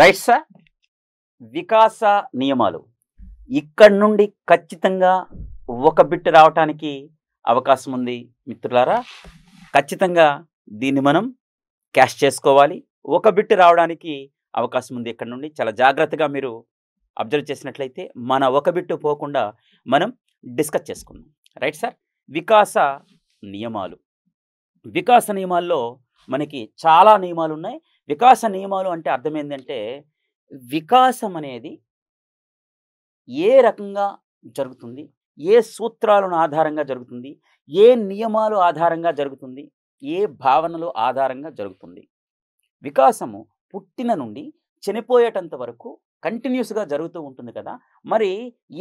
Right sir వికాస నియమాలు ఇక్కడ నుండి ఖచ్చితంగా ఒక బిట్ రావటానికి అవకాశం ఉంది మిత్రులారా ఖచ్చితంగా దీన్ని మనం క్యాష్ చేసుకోవాలి ఒక బిట్ రావడానికి అవకాశం ఉంది ఇక్కడ నుండి చాలా జాగ్రత్తగా మీరు అబ్జర్వ్ చేసినట్లయితే మన ఒక బిట్టు పోకుండా మనం డిస్కస్ చేసుకుందాం రైట్ సార్ వికాస నియమాలు వికాస నియమాల్లో మనకి చాలా నియమాలు ఉన్నాయి వికాస నియమాలు అంటే అర్థం ఏంటంటే వికాసం అనేది ఏ రకంగా జరుగుతుంది ఏ సూత్రాలను ఆధారంగా జరుగుతుంది ఏ నియమాలు ఆధారంగా జరుగుతుంది ఏ భావనలు ఆధారంగా జరుగుతుంది వికాసము పుట్టిన నుండి చనిపోయేటంత వరకు కంటిన్యూస్గా జరుగుతూ ఉంటుంది కదా మరి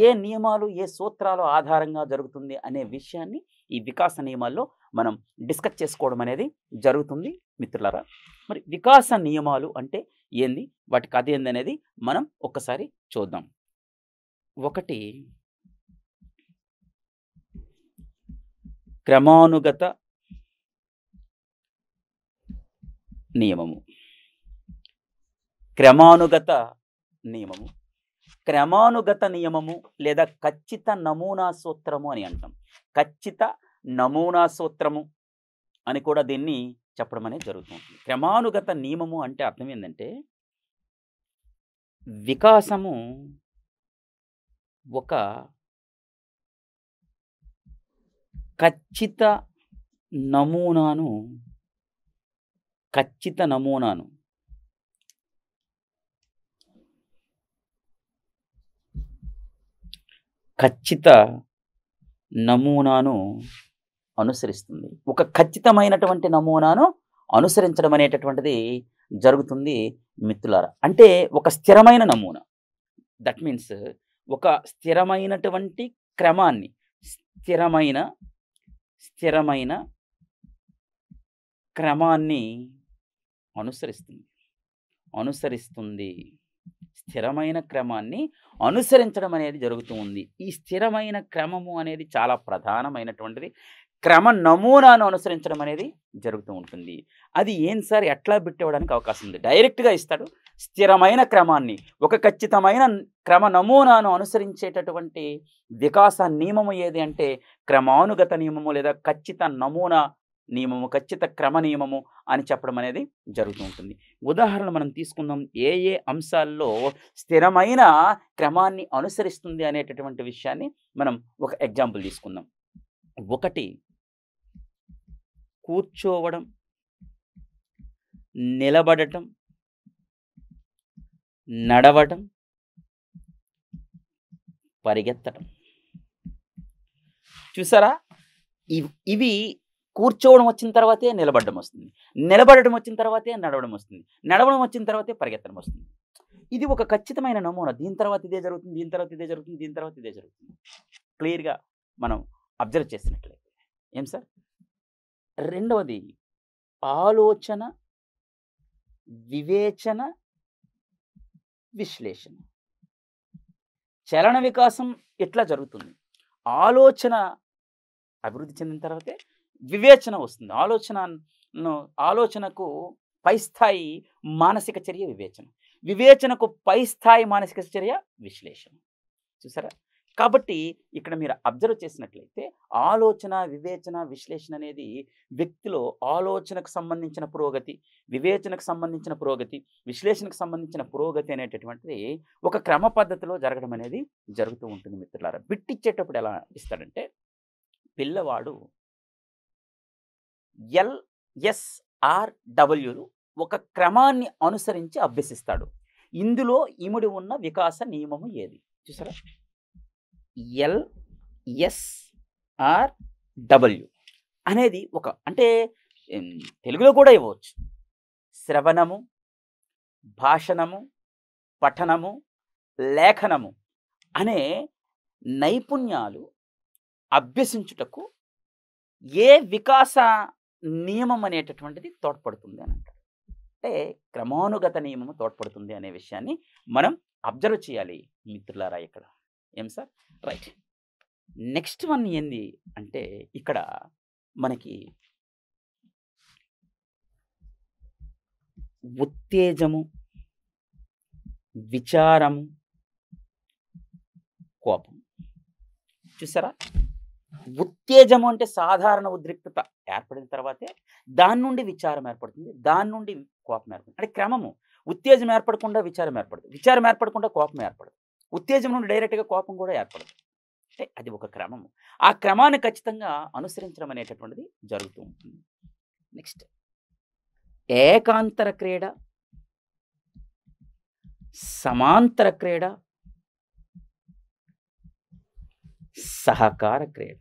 ఏ నియమాలు ఏ సూత్రాలు ఆధారంగా జరుగుతుంది అనే విషయాన్ని ఈ వికాస నియమాల్లో మనం డిస్కస్ చేసుకోవడం అనేది జరుగుతుంది మిత్రులరా మరి వికాస నియమాలు అంటే ఏంది వాటి కథ ఏందనేది మనం ఒక్కసారి చూద్దాం ఒకటి క్రమానుగత నియమము క్రమానుగత నియమము క్రమానుగత నియమము లేదా ఖచ్చిత నమూనా సూత్రము అని అంటాం ఖచ్చిత నమూనా సూత్రము అని కూడా దీన్ని చెప్పడం అనేది జరుగుతుంది క్రమానుగత నియమము అంటే అర్థం ఏంటంటే వికాసము ఒక ఖచ్చిత నమూనాను ఖచ్చిత నమూనాను ఖచ్చిత నమూనాను అనుసరిస్తుంది ఒక ఖచ్చితమైనటువంటి నమూనాను అనుసరించడం అనేటటువంటిది జరుగుతుంది మిత్రులార అంటే ఒక స్థిరమైన నమూనా దట్ మీన్స్ ఒక స్థిరమైనటువంటి క్రమాన్ని స్థిరమైన స్థిరమైన క్రమాన్ని అనుసరిస్తుంది అనుసరిస్తుంది స్థిరమైన క్రమాన్ని అనుసరించడం అనేది జరుగుతూ ఉంది ఈ స్థిరమైన క్రమము అనేది చాలా ప్రధానమైనటువంటిది క్రమ నమూనాను అనుసరించడం అనేది జరుగుతూ ఉంటుంది అది ఏం సార్ ఎట్లా పెట్టేవడానికి అవకాశం ఉంది డైరెక్ట్గా ఇస్తాడు స్థిరమైన క్రమాన్ని ఒక ఖచ్చితమైన క్రమ నమూనాను అనుసరించేటటువంటి వికాస నియమము ఏది అంటే క్రమానుగత నియమము లేదా ఖచ్చిత నమూనా నియమము ఖచ్చిత క్రమ నియమము అని చెప్పడం అనేది జరుగుతూ ఉంటుంది ఉదాహరణ మనం తీసుకుందాం ఏ ఏ అంశాల్లో స్థిరమైన క్రమాన్ని అనుసరిస్తుంది అనేటటువంటి విషయాన్ని మనం ఒక ఎగ్జాంపుల్ తీసుకుందాం ఒకటి కూర్చోవడం నిలబడటం నడవటం పరిగెత్తడం చూసారా ఇవి కూర్చోవడం వచ్చిన తర్వాతే నిలబడడం వస్తుంది నిలబడడం వచ్చిన తర్వాతే నడవడం వస్తుంది నడవడం వచ్చిన తర్వాతే పరిగెత్తడం వస్తుంది ఇది ఒక ఖచ్చితమైన నమూనా దీని తర్వాత ఇదే జరుగుతుంది దీని తర్వాత ఇదే జరుగుతుంది దీని తర్వాత ఇదే జరుగుతుంది క్లియర్గా మనం అబ్జర్వ్ చేసినట్లయితే ఏం సార్ రెండవది ఆలోచన వివేచన విశ్లేషణ చలన వికాసం ఎట్లా జరుగుతుంది ఆలోచన అభివృద్ధి చెందిన తర్వాతే వివేచన వస్తుంది ఆలోచన ఆలోచనకు పై స్థాయి మానసిక చర్య వివేచన వివేచనకు పై స్థాయి మానసిక చర్య విశ్లేషణ చూసారా కాబట్టి ఇక్కడ మీరు అబ్జర్వ్ చేసినట్లయితే ఆలోచన వివేచన విశ్లేషణ అనేది వ్యక్తిలో ఆలోచనకు సంబంధించిన పురోగతి వివేచనకు సంబంధించిన పురోగతి విశ్లేషణకు సంబంధించిన పురోగతి అనేటటువంటిది ఒక క్రమ పద్ధతిలో జరగడం అనేది జరుగుతూ ఉంటుంది మిత్రులారా బిట్టిచ్చేటప్పుడు ఎలా ఇస్తాడంటే పిల్లవాడు ఎల్ ఎస్ ఆర్ ఒక క్రమాన్ని అనుసరించి అభ్యసిస్తాడు ఇందులో ఇముడి ఉన్న వికాస నియమము ఏది చూసారా ఎల్ ఎస్ ఆర్ డబ్ల్యూ అనేది ఒక అంటే తెలుగులో కూడా ఇవ్వచ్చు శ్రవణము భాషణము పఠనము లేఖనము అనే నైపుణ్యాలు అభ్యసించుటకు ఏ వికాస నియమం అనేటటువంటిది తోడ్పడుతుంది అని అంటారు అంటే క్రమానుగత నియమము తోడ్పడుతుంది అనే విషయాన్ని మనం అబ్జర్వ్ చేయాలి మిత్రులారా ఇక్కడ ఏం సార్ రైట్ నెక్స్ట్ వన్ ఏంది అంటే ఇక్కడ మనకి ఉత్తేజము విచారము కోపం చూసారా ఉత్తేజము అంటే సాధారణ ఉద్రిక్తత ఏర్పడిన తర్వాతే దాని నుండి విచారం ఏర్పడుతుంది దాని నుండి కోపం ఏర్పడుతుంది అంటే క్రమము ఉత్తేజం ఏర్పడకుండా విచారం ఏర్పడదు విచారం ఏర్పడకుండా కోపం ఏర్పడదు ఉత్తేజం నుండి డైరెక్ట్గా కోపం కూడా ఏర్పడదు అంటే అది ఒక క్రమము ఆ క్రమాన్ని ఖచ్చితంగా అనుసరించడం అనేటటువంటిది జరుగుతూ ఉంటుంది నెక్స్ట్ ఏకాంతర క్రీడ సమాంతర క్రీడ సహకార క్రీడ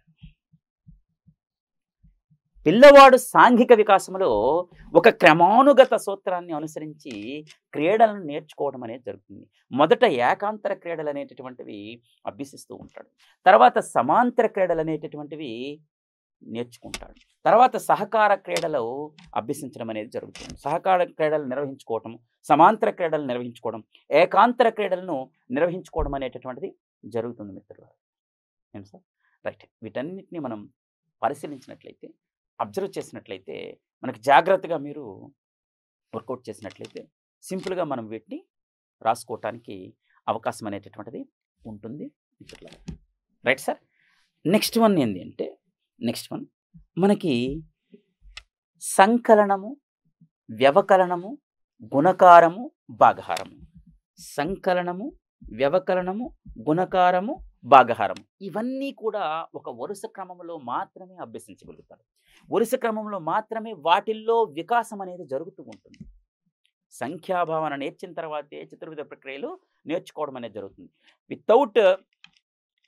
పిల్లవాడు సాంఘిక వికాసంలో ఒక క్రమానుగత సూత్రాన్ని అనుసరించి క్రీడలను నేర్చుకోవడం అనేది జరుగుతుంది మొదట ఏకాంతర క్రీడలు అనేటటువంటివి అభ్యసిస్తూ ఉంటాడు తర్వాత సమాంతర క్రీడలు అనేటటువంటివి నేర్చుకుంటాడు తర్వాత సహకార క్రీడలు అభ్యసించడం అనేది జరుగుతుంది సహకార క్రీడలు నిర్వహించుకోవటం సమాంతర క్రీడలు నిర్వహించుకోవడం ఏకాంతర క్రీడలను నిర్వహించుకోవడం అనేటటువంటిది జరుగుతుంది మిత్రులు సార్ రైట్ వీటన్నిటిని మనం పరిశీలించినట్లయితే అబ్జర్వ్ చేసినట్లయితే మనకి జాగ్రత్తగా మీరు వర్కౌట్ చేసినట్లయితే సింపుల్గా మనం వీటిని రాసుకోవటానికి అవకాశం అనేటటువంటిది ఉంటుంది రైట్ సార్ నెక్స్ట్ వన్ ఏంటి అంటే నెక్స్ట్ వన్ మనకి సంకలనము వ్యవకలనము గుణకారము భాగహారము సంకలనము వ్యవకలనము గుణకారము భాగహారం ఇవన్నీ కూడా ఒక వరుస క్రమంలో మాత్రమే అభ్యసించగలుగుతారు వరుస క్రమంలో మాత్రమే వాటిల్లో వికాసం అనేది జరుగుతూ ఉంటుంది సంఖ్యాభావన నేర్చిన తర్వాతే చతుర్విధ ప్రక్రియలు నేర్చుకోవడం అనేది జరుగుతుంది without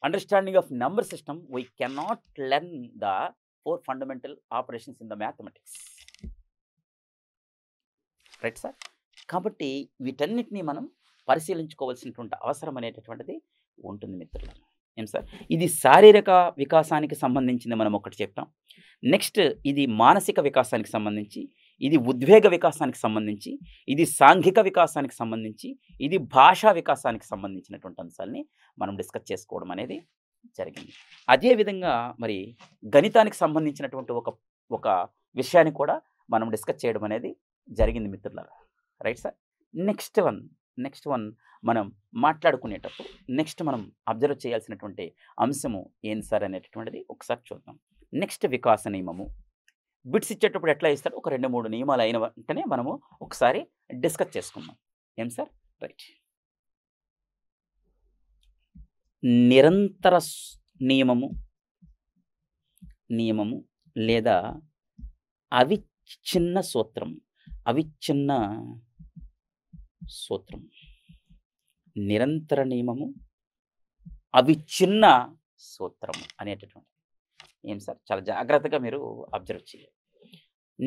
understanding of number system we cannot learn the four fundamental operations in the mathematics right sir కాబట్టి వీటన్నిటినీ మనం పరిశీలించుకోవాల్సినటువంటి అవసరం అనేటటువంటిది ఉంటుంది మిత్రుల ఏం సార్ ఇది శారీరక వికాసానికి సంబంధించింది మనం ఒకటి చెప్పాం నెక్స్ట్ ఇది మానసిక వికాసానికి సంబంధించి ఇది ఉద్వేగ వికాసానికి సంబంధించి ఇది సాంఘిక వికాసానికి సంబంధించి ఇది భాషా వికాసానికి సంబంధించినటువంటి అంశాలని మనం డిస్కస్ చేసుకోవడం అనేది జరిగింది అదేవిధంగా మరి గణితానికి సంబంధించినటువంటి ఒక ఒక విషయాన్ని కూడా మనం డిస్కస్ చేయడం అనేది జరిగింది మిత్రుల right sir next one next one మనం మాట్లాడుకునేటప్పుడు నెక్స్ట్ మనం అబ్జర్వ్ చేయాల్సినటువంటి అంశము ఏం సార్ అనేటటువంటిది ఒకసారి చూద్దాం నెక్స్ట్ వికాస నియమము బిట్స్ ఇచ్చేటప్పుడు ఎట్లా ఇస్తారు ఒక రెండు మూడు నియమాలు అయిన వెంటనే మనము ఒకసారి డిస్కస్ చేసుకుందాం ఏం సార్ రైట్ నిరంతర నియమము నియమము లేదా అవిచ్ఛిన్న సూత్రము అవిచ్ఛిన్న సూత్రం నిరంతర నియమము అవిచ్ఛిన్న సూత్రం అనేటటువంటి ఏం సార్ చాలా జాగ్రత్తగా మీరు అబ్జర్వ్ చేయాలి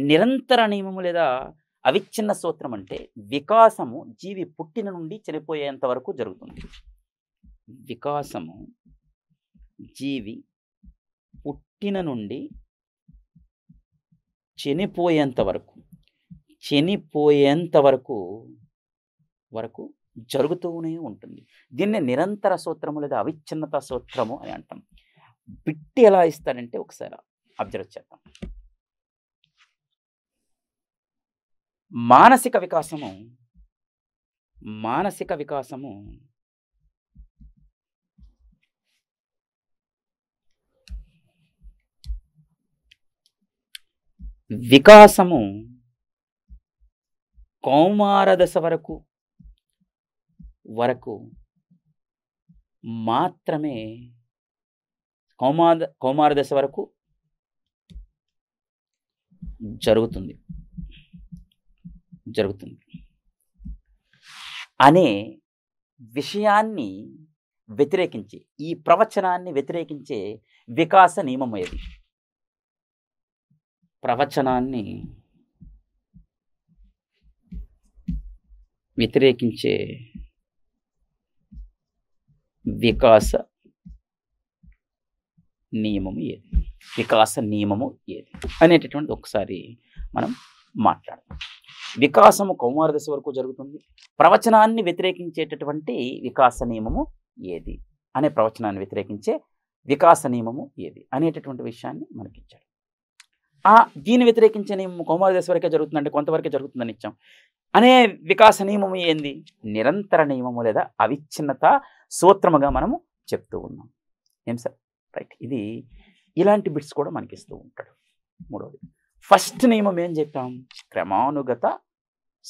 నిరంతర నియమము లేదా అవిచ్ఛిన్న సూత్రం అంటే వికాసము జీవి పుట్టిన నుండి చనిపోయేంత వరకు జరుగుతుంది వికాసము జీవి పుట్టిన నుండి చనిపోయేంత వరకు చనిపోయేంత వరకు వరకు జరుగుతూనే ఉంటుంది దీన్ని నిరంతర సూత్రము లేదా అవిచ్ఛిన్నత సూత్రము అని అంటాం బిట్టి ఎలా ఇస్తారంటే ఒకసారి అబ్జర్వ్ చేద్దాం మానసిక వికాసము మానసిక వికాసము వికాసము కౌమారదశ వరకు వరకు మాత్రమే కౌమార కౌమారదశ దశ వరకు జరుగుతుంది జరుగుతుంది అనే విషయాన్ని వ్యతిరేకించే ఈ ప్రవచనాన్ని వ్యతిరేకించే వికాస నియమం అయ్యేది ప్రవచనాన్ని వ్యతిరేకించే వికాస నియమము ఏది వికాస నియమము ఏది అనేటటువంటి ఒకసారి మనం మాట్లాడదాం వికాసము కౌమార దశ వరకు జరుగుతుంది ప్రవచనాన్ని వ్యతిరేకించేటటువంటి వికాస నియమము ఏది అనే ప్రవచనాన్ని వ్యతిరేకించే వికాస నియమము ఏది అనేటటువంటి విషయాన్ని మనకిచ్చాడు ఆ దీన్ని వ్యతిరేకించే నియమం కౌమారదశ వరకే జరుగుతుందంటే కొంతవరకే జరుగుతుందని ఇచ్చాం అనే వికాస నియమం ఏంది నిరంతర నియమము లేదా అవిచ్ఛిన్నత సూత్రముగా మనము చెప్తూ ఉన్నాం ఏం సార్ రైట్ ఇది ఇలాంటి బిట్స్ కూడా మనకి ఇస్తూ ఉంటాడు మూడవది ఫస్ట్ నియమం ఏం చెప్పాం క్రమానుగత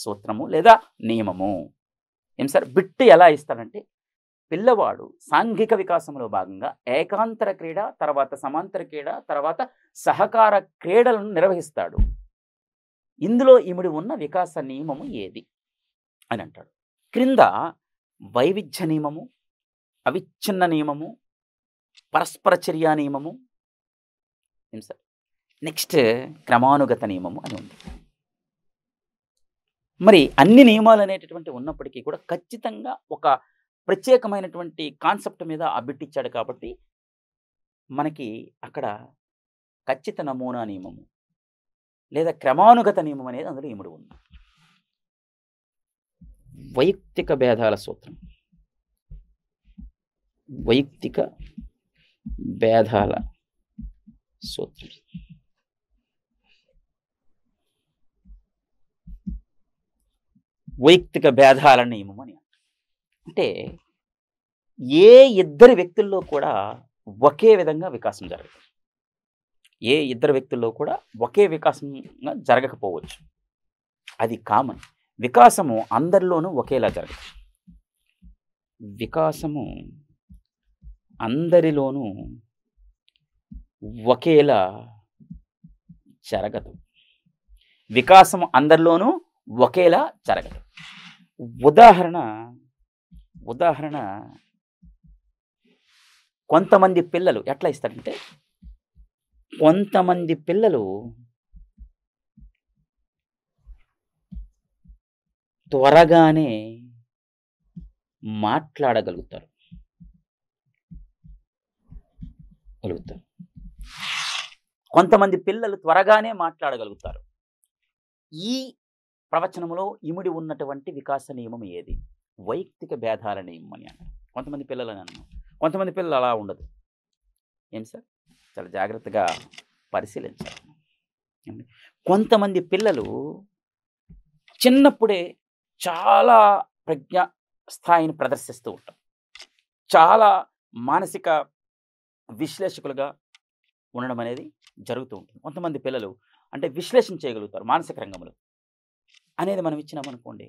సూత్రము లేదా నియమము ఏం సార్ బిట్ ఎలా ఇస్తాడంటే పిల్లవాడు సాంఘిక వికాసంలో భాగంగా ఏకాంతర క్రీడ తర్వాత సమాంతర క్రీడ తర్వాత సహకార క్రీడలను నిర్వహిస్తాడు ఇందులో ఇముడి ఉన్న వికాస నియమము ఏది అని అంటాడు క్రింద వైవిధ్య నియమము అవిచ్ఛిన్న నియమము పరస్పర చర్యా నియమము నెక్స్ట్ క్రమానుగత నియమము అని ఉంది మరి అన్ని నియమాలు అనేటటువంటి ఉన్నప్పటికీ కూడా ఖచ్చితంగా ఒక ప్రత్యేకమైనటువంటి కాన్సెప్ట్ మీద ఆ బిట్ ఇచ్చాడు కాబట్టి మనకి అక్కడ ఖచ్చిత నమూనా నియమము లేదా క్రమానుగత నియమం అనేది అందులో ఇముడు ఉంది వైయక్తిక భేదాల సూత్రం వైయక్తిక భేదాల సూత్రం వైయక్తిక భేదాల నియమం అని అంటే ఏ ఇద్దరు వ్యక్తుల్లో కూడా ఒకే విధంగా వికాసం జరగదు ఏ ఇద్దరు వ్యక్తుల్లో కూడా ఒకే వికాసంగా జరగకపోవచ్చు అది కామన్ వికాసము అందరిలోనూ ఒకేలా జరగదు వికాసము అందరిలోనూ ఒకేలా జరగదు వికాసం అందరిలోనూ ఒకేలా జరగదు ఉదాహరణ ఉదాహరణ కొంతమంది పిల్లలు ఎట్లా ఇస్తారంటే కొంతమంది పిల్లలు త్వరగానే మాట్లాడగలుగుతారు గలుగుతారు కొంతమంది పిల్లలు త్వరగానే మాట్లాడగలుగుతారు ఈ ప్రవచనంలో ఇముడి ఉన్నటువంటి వికాస నియమం ఏది వైయక్తిక భేదాలని ఇమ్మని అన్నారు కొంతమంది పిల్లలని అన్నాం కొంతమంది పిల్లలు అలా ఉండదు ఏం సార్ చాలా జాగ్రత్తగా పరిశీలించాలి కొంతమంది పిల్లలు చిన్నప్పుడే చాలా ప్రజ్ఞ స్థాయిని ప్రదర్శిస్తూ ఉంటాం చాలా మానసిక విశ్లేషకులుగా ఉండడం అనేది జరుగుతూ ఉంటుంది కొంతమంది పిల్లలు అంటే విశ్లేషణ చేయగలుగుతారు మానసిక రంగంలో అనేది మనం ఇచ్చినామనుకోండి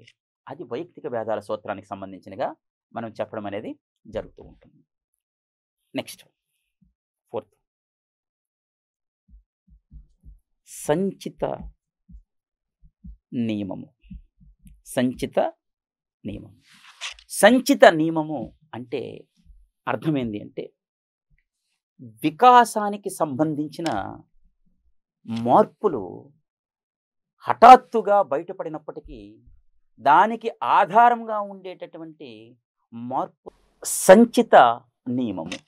అది వైయక్తిక వేదాల సూత్రానికి సంబంధించినగా మనం చెప్పడం అనేది జరుగుతూ ఉంటుంది నెక్స్ట్ ఫోర్త్ సంచిత నియమము సంచిత నియమం సంచిత నియమము అంటే అర్థమైంది అంటే వికాసానికి సంబంధించిన మార్పులు హఠాత్తుగా బయటపడినప్పటికీ దానికి ఆధారంగా ఉండేటటువంటి మార్పు సంచిత నియమము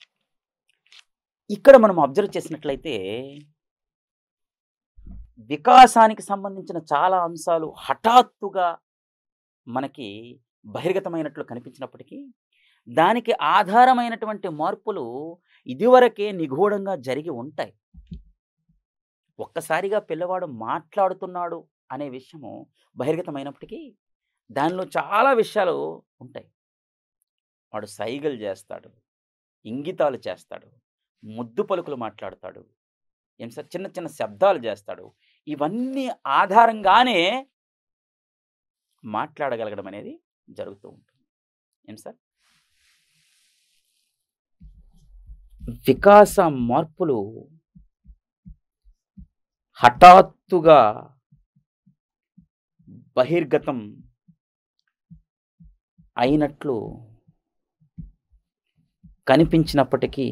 ఇక్కడ మనం అబ్జర్వ్ చేసినట్లయితే వికాసానికి సంబంధించిన చాలా అంశాలు హఠాత్తుగా మనకి బహిర్గతమైనట్లు కనిపించినప్పటికీ దానికి ఆధారమైనటువంటి మార్పులు ఇదివరకే నిగూఢంగా జరిగి ఉంటాయి ఒక్కసారిగా పిల్లవాడు మాట్లాడుతున్నాడు అనే విషయము బహిర్గతమైనప్పటికీ దానిలో చాలా విషయాలు ఉంటాయి వాడు సైగలు చేస్తాడు ఇంగితాలు చేస్తాడు ముద్దు పలుకులు మాట్లాడతాడు ఏం సార్ చిన్న చిన్న శబ్దాలు చేస్తాడు ఇవన్నీ ఆధారంగానే మాట్లాడగలగడం అనేది జరుగుతూ ఉంటుంది ఏం సార్ వికాస మార్పులు హఠాత్తుగా బహిర్గతం అయినట్లు కనిపించినప్పటికీ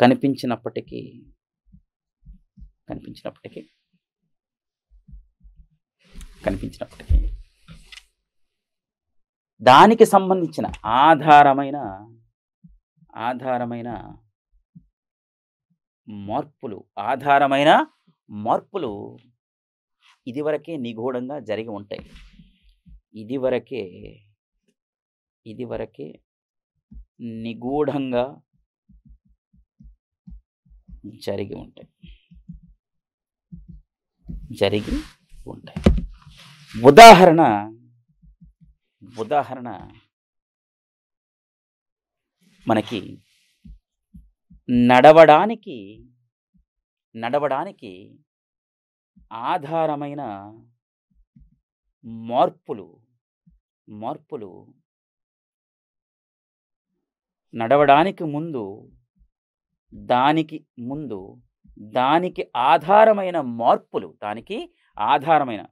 కనిపించినప్పటికీ కనిపించినప్పటికీ కనిపించినప్పటికీ దానికి సంబంధించిన ఆధారమైన ఆధారమైన మార్పులు ఆధారమైన మార్పులు ఇదివరకే నిగూఢంగా జరిగి ఉంటాయి ఇదివరకే ఇదివరకే నిగూఢంగా జరిగి ఉంటాయి జరిగి ఉంటాయి ఉదాహరణ ఉదాహరణ మనకి నడవడానికి నడవడానికి ఆధారమైన మార్పులు మార్పులు నడవడానికి ముందు దానికి ముందు దానికి ఆధారమైన మార్పులు దానికి ఆధారమైన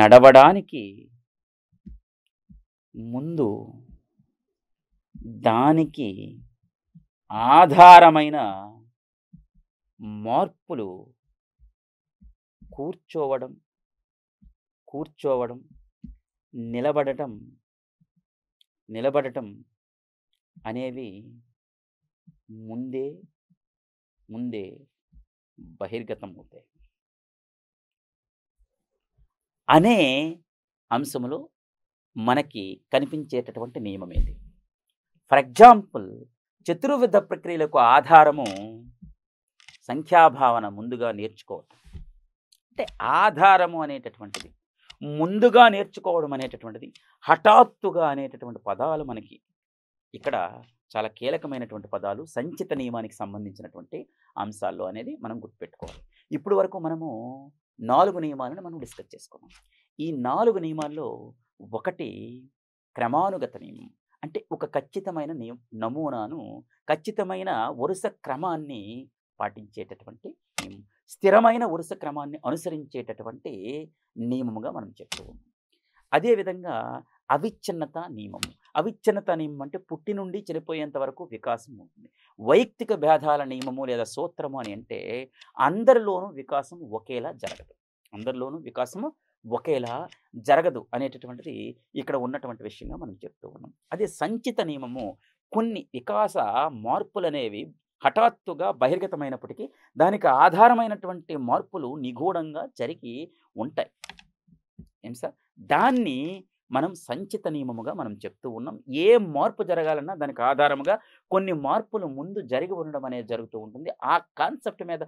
నడవడానికి ముందు దానికి ఆధారమైన మార్పులు కూర్చోవడం కూర్చోవడం నిలబడటం నిలబడటం అనేవి ముందే ముందే బహిర్గతం అవుతాయి అనే అంశంలో మనకి కనిపించేటటువంటి నియమం ఏంటి ఫర్ ఎగ్జాంపుల్ చతుర్విధ ప్రక్రియలకు ఆధారము సంఖ్యాభావన ముందుగా నేర్చుకోవటం అంటే ఆధారము అనేటటువంటిది ముందుగా నేర్చుకోవడం అనేటటువంటిది హఠాత్తుగా అనేటటువంటి పదాలు మనకి ఇక్కడ చాలా కీలకమైనటువంటి పదాలు సంచిత నియమానికి సంబంధించినటువంటి అంశాల్లో అనేది మనం గుర్తుపెట్టుకోవాలి ఇప్పుడు వరకు మనము నాలుగు నియమాలను మనం డిస్కస్ చేసుకున్నాం ఈ నాలుగు నియమాల్లో ఒకటి క్రమానుగత నియమం అంటే ఒక ఖచ్చితమైన నియమం నమూనాను ఖచ్చితమైన వరుస క్రమాన్ని పాటించేటటువంటి నియమం స్థిరమైన వరుస క్రమాన్ని అనుసరించేటటువంటి నియమముగా మనం చెప్తూ ఉన్నాం అదేవిధంగా అవిచ్ఛిన్నత నియమం అవిచ్ఛిన్నత నియమం అంటే పుట్టి నుండి చనిపోయేంత వరకు వికాసం ఉంటుంది వైయక్తిక భేదాల నియమము లేదా సూత్రము అని అంటే అందరిలోనూ వికాసం ఒకేలా జరగదు అందరిలోనూ వికాసము ఒకేలా జరగదు అనేటటువంటిది ఇక్కడ ఉన్నటువంటి విషయంగా మనం చెప్తూ ఉన్నాం అదే సంచిత నియమము కొన్ని వికాస మార్పులనేవి హఠాత్తుగా బహిర్గతమైనప్పటికీ దానికి ఆధారమైనటువంటి మార్పులు నిగూఢంగా జరిగి ఉంటాయి ఏం సార్ దాన్ని మనం సంచిత నియమముగా మనం చెప్తూ ఉన్నాం ఏ మార్పు జరగాలన్నా దానికి ఆధారముగా కొన్ని మార్పులు ముందు జరిగి ఉండడం అనేది జరుగుతూ ఉంటుంది ఆ కాన్సెప్ట్ మీద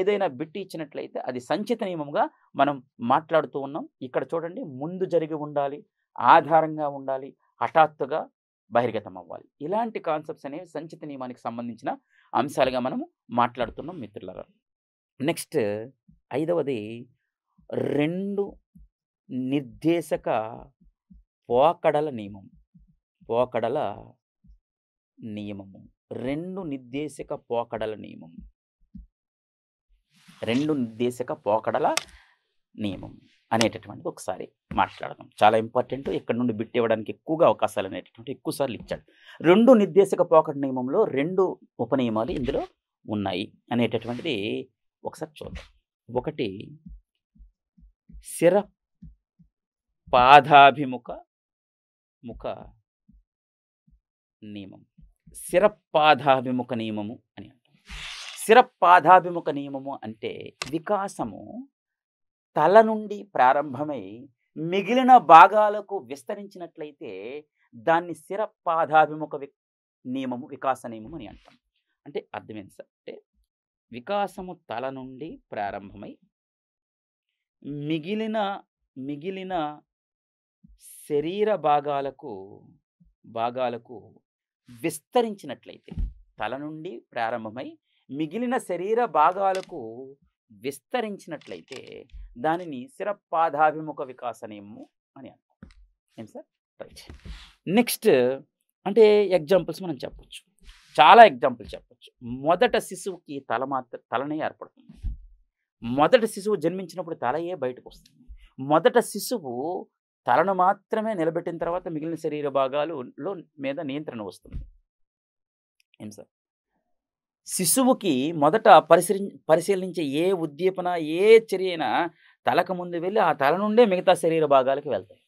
ఏదైనా బిట్టి ఇచ్చినట్లయితే అది సంచిత నియమముగా మనం మాట్లాడుతూ ఉన్నాం ఇక్కడ చూడండి ముందు జరిగి ఉండాలి ఆధారంగా ఉండాలి హఠాత్తుగా బహిర్గతం అవ్వాలి ఇలాంటి కాన్సెప్ట్స్ అనేవి సంచిత నియమానికి సంబంధించిన అంశాలుగా మనము మాట్లాడుతున్నాం మిత్రులరా నెక్స్ట్ ఐదవది రెండు నిర్దేశక పోకడల నియమం పోకడల నియమము రెండు నిర్దేశక పోకడల నియమం రెండు నిర్దేశక పోకడల నియమం అనేటటువంటి ఒకసారి మాట్లాడదాం చాలా ఇంపార్టెంట్ ఇక్కడ నుండి బిట్ ఇవ్వడానికి ఎక్కువగా అవకాశాలు అనేటటువంటి ఎక్కువసార్లు ఇచ్చాడు రెండు నిర్దేశక పోకట్ నియమంలో రెండు ఉప నియమాలు ఇందులో ఉన్నాయి అనేటటువంటిది ఒకసారి చూద్దాం ఒకటి శిర పాదాభిముఖ ముఖ నియమం శిరపాదాభిముఖ నియమము అని అంటాం శిరపాదాభిముఖ నియమము అంటే వికాసము తల నుండి ప్రారంభమై మిగిలిన భాగాలకు విస్తరించినట్లయితే దాన్ని స్థిర పాదాభిముఖ నియమము వికాస నియమం అని అంటాం అంటే అర్థమైంది సార్ అంటే వికాసము తల నుండి ప్రారంభమై మిగిలిన మిగిలిన శరీర భాగాలకు భాగాలకు విస్తరించినట్లయితే తల నుండి ప్రారంభమై మిగిలిన శరీర భాగాలకు విస్తరించినట్లయితే దానిని శిరపాదాభిముఖ వికాసనేము అని అనుకో ఏం సార్ రైట్ నెక్స్ట్ అంటే ఎగ్జాంపుల్స్ మనం చెప్పచ్చు చాలా ఎగ్జాంపుల్ చెప్పచ్చు మొదట శిశువుకి తల మాత్ర తలనే ఏర్పడుతుంది మొదట శిశువు జన్మించినప్పుడు తలయే బయటకు వస్తుంది మొదట శిశువు తలను మాత్రమే నిలబెట్టిన తర్వాత మిగిలిన శరీర భాగాలు లో మీద నియంత్రణ వస్తుంది ఏం సార్ శిశువుకి మొదట పరిశీలి పరిశీలించే ఏ ఉద్దీపన ఏ చర్య అయినా తలకు ముందు వెళ్ళి ఆ తల నుండే మిగతా శరీర భాగాలకు వెళ్తాయి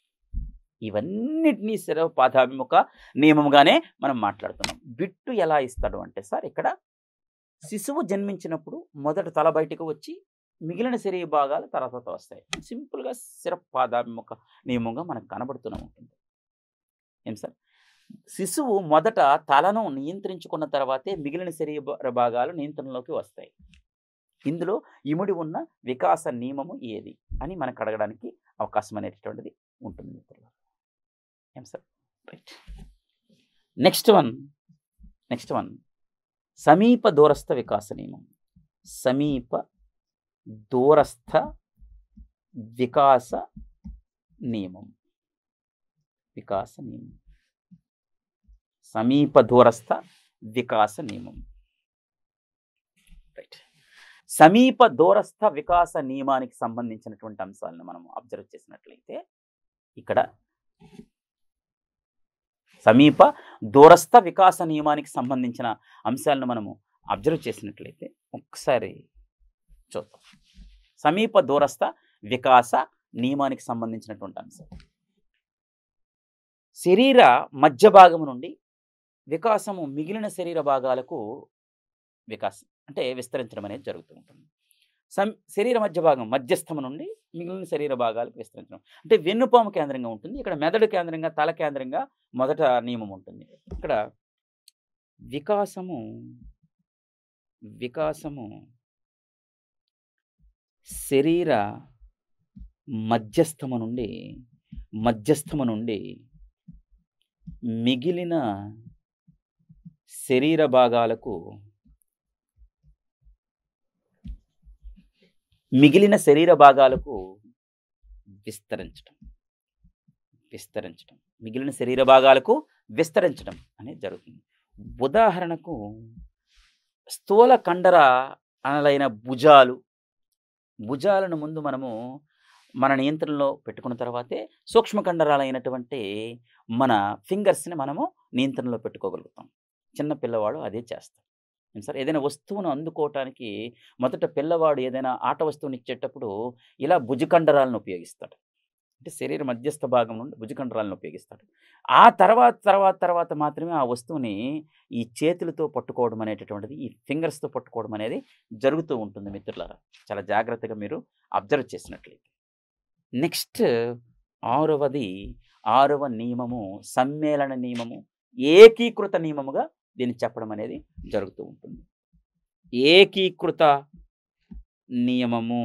ఇవన్నిటినీ శరీర పాదాభిముఖ నియమంగానే మనం మాట్లాడుతున్నాం బిట్టు ఎలా ఇస్తాడు అంటే సార్ ఇక్కడ శిశువు జన్మించినప్పుడు మొదట తల బయటకు వచ్చి మిగిలిన శరీర భాగాలు తర్వాత వస్తాయి సింపుల్గా శిరపాదాభిముఖ నియమంగా మనకు కనబడుతూనే ఉంటుంది ఏం సార్ శిశువు మొదట తలను నియంత్రించుకున్న తర్వాతే మిగిలిన శరీర భాగాలు నియంత్రణలోకి వస్తాయి ఇందులో ఇముడి ఉన్న వికాస నియమము ఏది అని మనకు అడగడానికి అవకాశం అనేటటువంటిది ఉంటుంది మిత్రులు ఏం sir right next one next one సమీప దూరస్థ వికాస నియమం సమీప దూరస్థ వికాస నియమం వికాస నియమం సమీప దూరస్థ వికాస నియమం రైట్ సమీప దూరస్థ వికాస నియమానికి సంబంధించినటువంటి అంశాలను మనం అబ్జర్వ్ చేసినట్లయితే ఇక్కడ సమీప దూరస్థ వికాస నియమానికి సంబంధించిన అంశాలను మనము అబ్జర్వ్ చేసినట్లయితే ఒకసారి చూద్దాం సమీప దూరస్థ వికాస నియమానికి సంబంధించినటువంటి అంశం శరీర మధ్య భాగం నుండి వికాసము మిగిలిన శరీర భాగాలకు వికాసం అంటే విస్తరించడం అనేది జరుగుతూ ఉంటుంది సం శరీర మధ్య భాగం మధ్యస్థం నుండి మిగిలిన శరీర భాగాలకు విస్తరించడం అంటే వెన్నుపాము కేంద్రంగా ఉంటుంది ఇక్కడ మెదడు కేంద్రంగా తల కేంద్రంగా మొదట నియమం ఉంటుంది ఇక్కడ వికాసము వికాసము శరీర మధ్యస్థము నుండి మధ్యస్థము నుండి మిగిలిన శరీర భాగాలకు మిగిలిన శరీర భాగాలకు విస్తరించడం విస్తరించడం మిగిలిన శరీర భాగాలకు విస్తరించడం అనేది జరుగుతుంది ఉదాహరణకు స్థూల కండర అనలైన భుజాలు భుజాలను ముందు మనము మన నియంత్రణలో పెట్టుకున్న తర్వాతే సూక్ష్మ కండరాలైనటువంటి మన ఫింగర్స్ని మనము నియంత్రణలో పెట్టుకోగలుగుతాం చిన్న పిల్లవాడు అదే చేస్తాడు సార్ ఏదైనా వస్తువును అందుకోవటానికి మొదట పిల్లవాడు ఏదైనా ఆట వస్తువుని ఇచ్చేటప్పుడు ఇలా భుజకండరాలను ఉపయోగిస్తాడు అంటే శరీర మధ్యస్థ భాగం నుండి భుజకండరాలను ఉపయోగిస్తాడు ఆ తర్వాత తర్వాత తర్వాత మాత్రమే ఆ వస్తువుని ఈ చేతులతో పట్టుకోవడం అనేటటువంటిది ఈ ఫింగర్స్తో పట్టుకోవడం అనేది జరుగుతూ ఉంటుంది మిత్రులారా చాలా జాగ్రత్తగా మీరు అబ్జర్వ్ చేసినట్లయితే నెక్స్ట్ ఆరవది ఆరవ నియమము సమ్మేళన నియమము ఏకీకృత నియమముగా దీన్ని చెప్పడం అనేది జరుగుతూ ఉంటుంది ఏకీకృత నియమము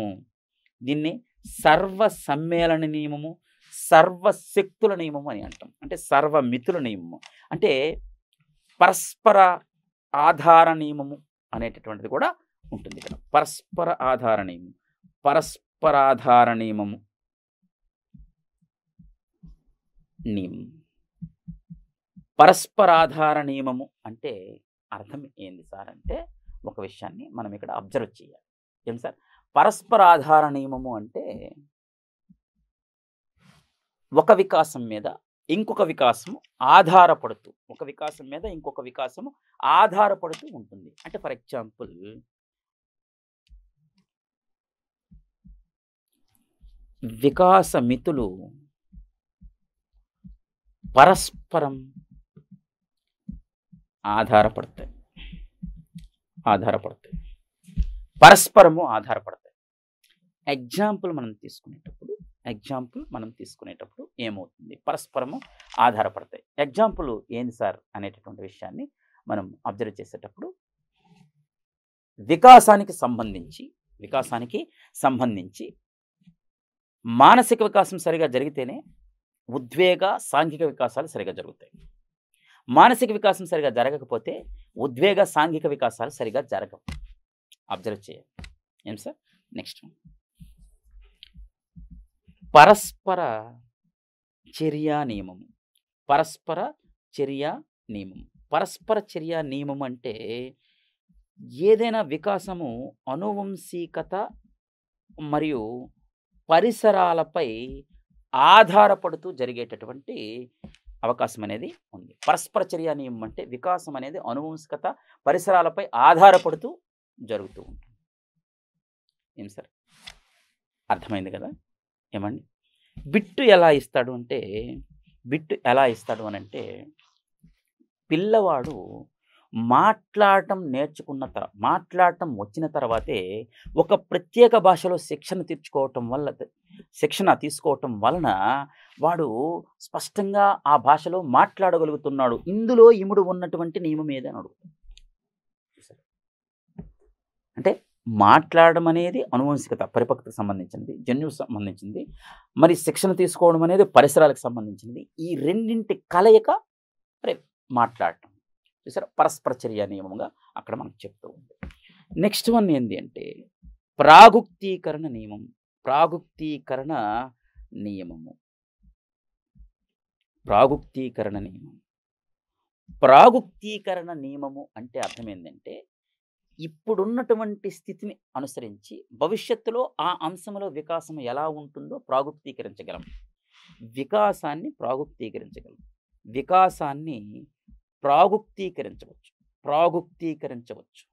దీన్ని సర్వ సమ్మేళన నియమము సర్వశక్తుల నియమము అని అంటాం అంటే సర్వమితుల నియమము అంటే పరస్పర ఆధార నియమము అనేటటువంటిది కూడా ఉంటుంది ఇక్కడ పరస్పర ఆధార నియమం పరస్పరాధార నియమము నియమం పరస్పరాధార నియమము అంటే అర్థం ఏంది సార్ అంటే ఒక విషయాన్ని మనం ఇక్కడ అబ్జర్వ్ చేయాలి ఏం సార్ పరస్పరాధార నియమము అంటే ఒక వికాసం మీద ఇంకొక వికాసము ఆధారపడుతూ ఒక వికాసం మీద ఇంకొక వికాసము ఆధారపడుతూ ఉంటుంది అంటే ఫర్ ఎగ్జాంపుల్ వికాసమితులు పరస్పరం ఆధారపడతాయి ఆధారపడతాయి పరస్పరము ఆధారపడతాయి ఎగ్జాంపుల్ మనం తీసుకునేటప్పుడు ఎగ్జాంపుల్ మనం తీసుకునేటప్పుడు ఏమవుతుంది పరస్పరము ఆధారపడతాయి ఎగ్జాంపుల్ ఏంది సార్ అనేటటువంటి విషయాన్ని మనం అబ్జర్వ్ చేసేటప్పుడు వికాసానికి సంబంధించి వికాసానికి సంబంధించి మానసిక వికాసం సరిగా జరిగితేనే ఉద్వేగ సాంఘిక వికాసాలు సరిగా జరుగుతాయి మానసిక వికాసం సరిగా జరగకపోతే ఉద్వేగ సాంఘిక వికాసాలు సరిగా జరగవు అబ్జర్వ్ చేయాలి ఏం సార్ నెక్స్ట్ పరస్పర చర్యా నియమము పరస్పర చర్యా నియమం పరస్పర చర్యా నియమం అంటే ఏదైనా వికాసము అనువంశీకత మరియు పరిసరాలపై ఆధారపడుతూ జరిగేటటువంటి అవకాశం అనేది ఉంది పరస్పర చర్య నియమం అంటే వికాసం అనేది అనువంశికత పరిసరాలపై ఆధారపడుతూ జరుగుతూ ఉంటుంది ఏం సార్ అర్థమైంది కదా ఏమండి బిట్టు ఎలా ఇస్తాడు అంటే బిట్టు ఎలా ఇస్తాడు అని అంటే పిల్లవాడు మాట్లాడటం నేర్చుకున్న తర్వాత మాట్లాడటం వచ్చిన తర్వాతే ఒక ప్రత్యేక భాషలో శిక్షణ తీర్చుకోవటం వల్ల శిక్షణ తీసుకోవటం వలన వాడు స్పష్టంగా ఆ భాషలో మాట్లాడగలుగుతున్నాడు ఇందులో ఇముడు ఉన్నటువంటి నియమం ఏదని అడుగుతాడు అంటే మాట్లాడడం అనేది అనువంశికత పరిపక్వత సంబంధించింది జన్యువు సంబంధించింది మరి శిక్షణ తీసుకోవడం అనేది పరిసరాలకు సంబంధించినది ఈ రెండింటి కలయిక మాట్లాడటం చూసారా పరస్పర చర్య నియమంగా అక్కడ మనకు చెప్తూ ఉంది నెక్స్ట్ వన్ ఏంటి అంటే ప్రాగుక్తీకరణ నియమం ప్రాగుక్తీకరణ నియమము ప్రాగుక్తీకరణ నియమం ప్రాగుక్తీకరణ నియమము అంటే అర్థం ఏంటంటే ఇప్పుడున్నటువంటి స్థితిని అనుసరించి భవిష్యత్తులో ఆ అంశంలో వికాసం ఎలా ఉంటుందో ప్రాగుప్తీకరించగలం వికాసాన్ని ప్రాగుప్తీకరించగలం వికాసాన్ని ప్రాగుక్తీకరించవచ్చు ప్రాగుక్తీకరించవచ్చు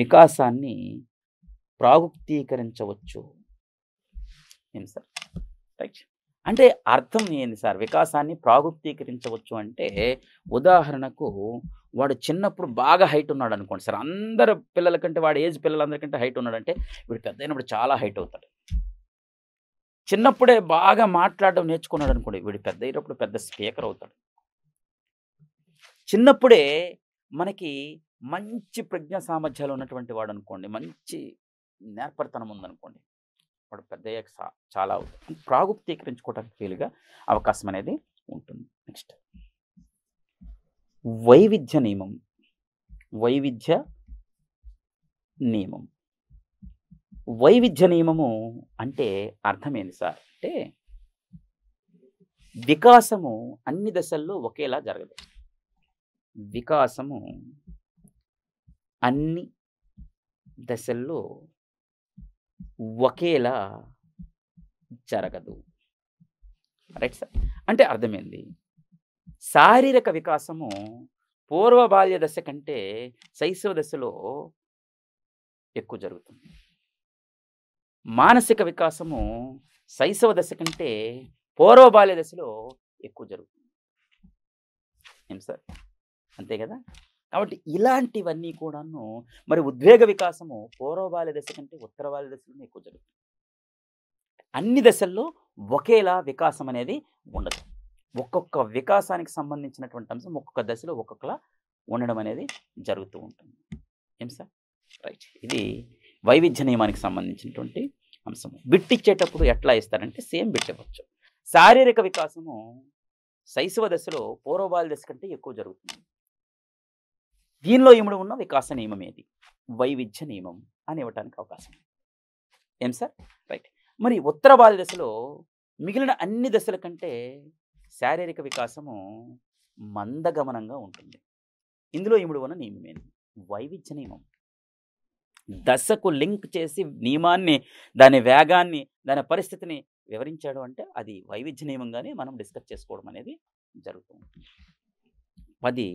వికాసాన్ని ప్రాగుక్తీకరించవచ్చు ఏం సార్ రైట్ అంటే అర్థం ఏంది సార్ వికాసాన్ని ప్రాగుక్తీకరించవచ్చు అంటే ఉదాహరణకు వాడు చిన్నప్పుడు బాగా హైట్ ఉన్నాడు అనుకోండి సార్ అందరు పిల్లల కంటే వాడు ఏజ్ పిల్లలందరికంటే హైట్ ఉన్నాడంటే వీడు పెద్ద చాలా హైట్ అవుతాడు చిన్నప్పుడే బాగా మాట్లాడడం నేర్చుకున్నాడు అనుకోండి వీడు పెద్ద అయినప్పుడు పెద్ద స్పీకర్ అవుతాడు చిన్నప్పుడే మనకి మంచి ప్రజ్ఞా సామర్థ్యాలు ఉన్నటువంటి వాడు అనుకోండి మంచి నేర్పరితనం ఉందనుకోండి వాడు పెద్ద అయ్యాక చాలా అవుతుంది ప్రాగుప్తీకరించుకోవడానికి వీలుగా అవకాశం అనేది ఉంటుంది నెక్స్ట్ వైవిధ్య నియమం వైవిధ్య నియమం వైవిధ్య నియమము అంటే అర్థమేంది సార్ అంటే వికాసము అన్ని దశల్లో ఒకేలా జరగదు వికాసము అన్ని దశల్లో ఒకేలా జరగదు రైట్ సార్ అంటే అర్థమైంది శారీరక వికాసము పూర్వ బాల్య దశ కంటే శైశవ దశలో ఎక్కువ జరుగుతుంది మానసిక వికాసము శైశవ దశ కంటే పూర్వ బాల్య దశలో ఎక్కువ జరుగుతుంది ఏం సార్ అంతే కదా కాబట్టి ఇలాంటివన్నీ కూడాను మరి ఉద్వేగ వికాసము పూర్వ బాల్య దశ కంటే ఉత్తర బాల్య దశలోనే ఎక్కువ జరుగుతుంది అన్ని దశల్లో ఒకేలా వికాసం అనేది ఉండదు ఒక్కొక్క వికాసానికి సంబంధించినటువంటి అంశం ఒక్కొక్క దశలో ఒక్కొక్కలా ఉండడం అనేది జరుగుతూ ఉంటుంది ఏం సార్ రైట్ ఇది వైవిధ్య నియమానికి సంబంధించినటువంటి అంశము ఇచ్చేటప్పుడు ఎట్లా ఇస్తారంటే సేమ్ ఇవ్వచ్చు శారీరక వికాసము శైశవ దశలో పూర్వబాల దశ కంటే ఎక్కువ జరుగుతుంది దీనిలో ఇముడు ఉన్న వికాస నియమం ఏది వైవిధ్య నియమం అని ఇవ్వటానికి అవకాశం ఏం సార్ రైట్ మరి ఉత్తర బాల దశలో మిగిలిన అన్ని దశల కంటే శారీరక వికాసము మందగమనంగా ఉంటుంది ఇందులో ఇముడు ఉన్న నియమం వైవిధ్య నియమం దశకు లింక్ చేసి నియమాన్ని దాని వేగాన్ని దాని పరిస్థితిని వివరించాడు అంటే అది వైవిధ్య నియమంగానే మనం డిస్కస్ చేసుకోవడం అనేది జరుగుతుంది పది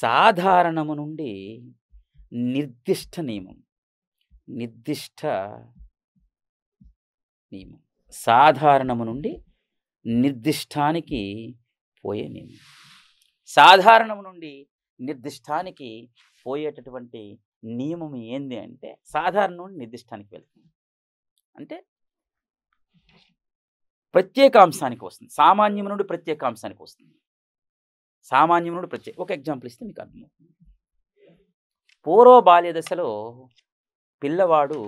సాధారణము నుండి నిర్దిష్ట నియమం నిర్దిష్ట నియమం సాధారణము నుండి నిర్దిష్టానికి పోయే నియమం సాధారణము నుండి నిర్దిష్టానికి పోయేటటువంటి నియమం ఏంది అంటే సాధారణ నుండి నిర్దిష్టానికి వెళ్తుంది అంటే ప్రత్యేకాంశానికి వస్తుంది సామాన్యం నుండి ప్రత్యేకాంశానికి వస్తుంది సామాన్యం నుండి ప్రత్యేక ఒక ఎగ్జాంపుల్ ఇస్తే మీకు అర్థమవుతుంది పూర్వ బాల్య దశలో పిల్లవాడు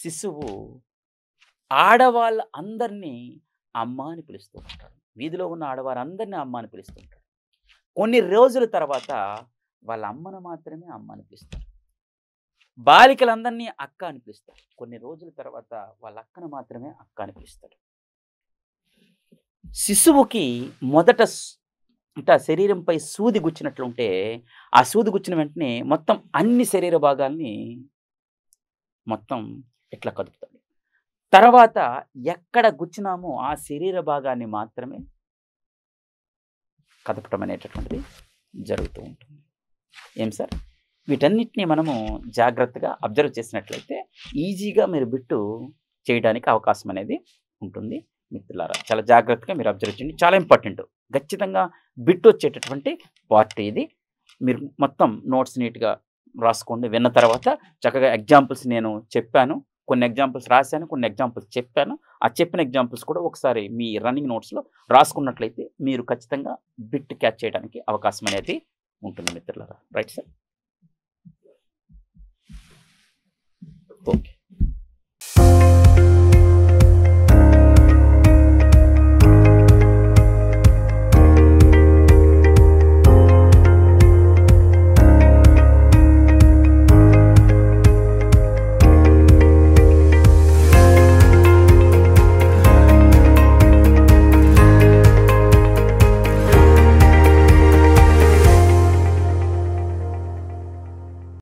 శిశువు ఆడవాళ్ళ అందరినీ అమ్మ అని పిలుస్తూ ఉంటాడు వీధిలో ఉన్న ఆడవారు అందరినీ అమ్మ అని పిలుస్తూ ఉంటాడు కొన్ని రోజుల తర్వాత వాళ్ళ అమ్మను మాత్రమే అమ్మ అని పిలుస్తారు బాలికలందరినీ అక్క అనిపిస్తారు కొన్ని రోజుల తర్వాత వాళ్ళ అక్కను మాత్రమే అక్క అనిపిస్తారు శిశువుకి మొదట అంటే శరీరంపై సూది గుచ్చినట్లు ఉంటే ఆ సూది గుచ్చిన వెంటనే మొత్తం అన్ని శరీర భాగాల్ని మొత్తం ఇట్లా కదుపుతాడు తర్వాత ఎక్కడ గుచ్చినామో ఆ శరీర భాగాన్ని మాత్రమే కదపటం అనేటటువంటిది జరుగుతూ ఉంటుంది ఏం సార్ వీటన్నిటిని మనము జాగ్రత్తగా అబ్జర్వ్ చేసినట్లయితే ఈజీగా మీరు బిట్టు చేయడానికి అవకాశం అనేది ఉంటుంది మిత్రులారా చాలా జాగ్రత్తగా మీరు అబ్జర్వ్ చేయండి చాలా ఇంపార్టెంట్ ఖచ్చితంగా బిట్ వచ్చేటటువంటి పార్ట్ ఇది మీరు మొత్తం నోట్స్ నీట్గా రాసుకోండి విన్న తర్వాత చక్కగా ఎగ్జాంపుల్స్ నేను చెప్పాను కొన్ని ఎగ్జాంపుల్స్ రాశాను కొన్ని ఎగ్జాంపుల్స్ చెప్పాను ఆ చెప్పిన ఎగ్జాంపుల్స్ కూడా ఒకసారి మీ రన్నింగ్ నోట్స్లో రాసుకున్నట్లయితే మీరు ఖచ్చితంగా బిట్ క్యాచ్ చేయడానికి అవకాశం అనేది ఉంటుంది మిత్రులారా రైట్ సార్ book.